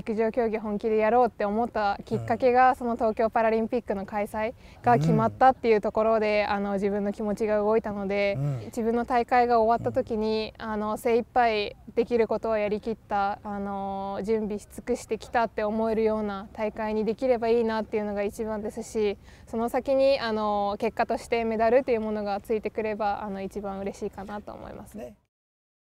陸上競技本気でやろうって思ったきっかけが、その東京パラリンピックの開催が決まったっていうところで、あの自分の気持ちが動いたので、自分の大会が終わった時にあの精一杯できることをやりきったあの準備し尽くしてきたって思えるような大会にできればいいなっていうのが一番ですしその先にあの結果としてメダルというものがついてくればあの一番嬉しいかなと思いますね。